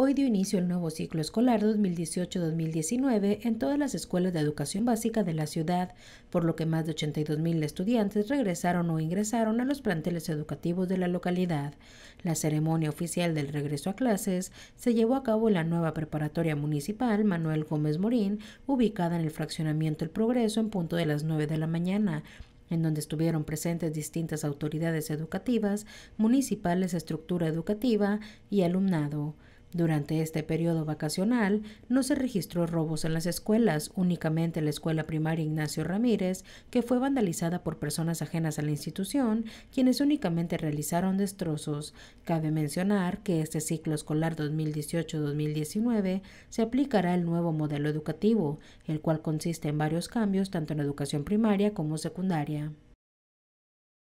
Hoy dio inicio el nuevo ciclo escolar 2018-2019 en todas las escuelas de educación básica de la ciudad, por lo que más de 82.000 estudiantes regresaron o ingresaron a los planteles educativos de la localidad. La ceremonia oficial del regreso a clases se llevó a cabo en la nueva preparatoria municipal Manuel Gómez Morín, ubicada en el fraccionamiento El Progreso en punto de las 9 de la mañana en donde estuvieron presentes distintas autoridades educativas, municipales, estructura educativa y alumnado. Durante este periodo vacacional no se registró robos en las escuelas, únicamente la escuela primaria Ignacio Ramírez, que fue vandalizada por personas ajenas a la institución, quienes únicamente realizaron destrozos. Cabe mencionar que este ciclo escolar 2018-2019 se aplicará el nuevo modelo educativo, el cual consiste en varios cambios tanto en educación primaria como secundaria.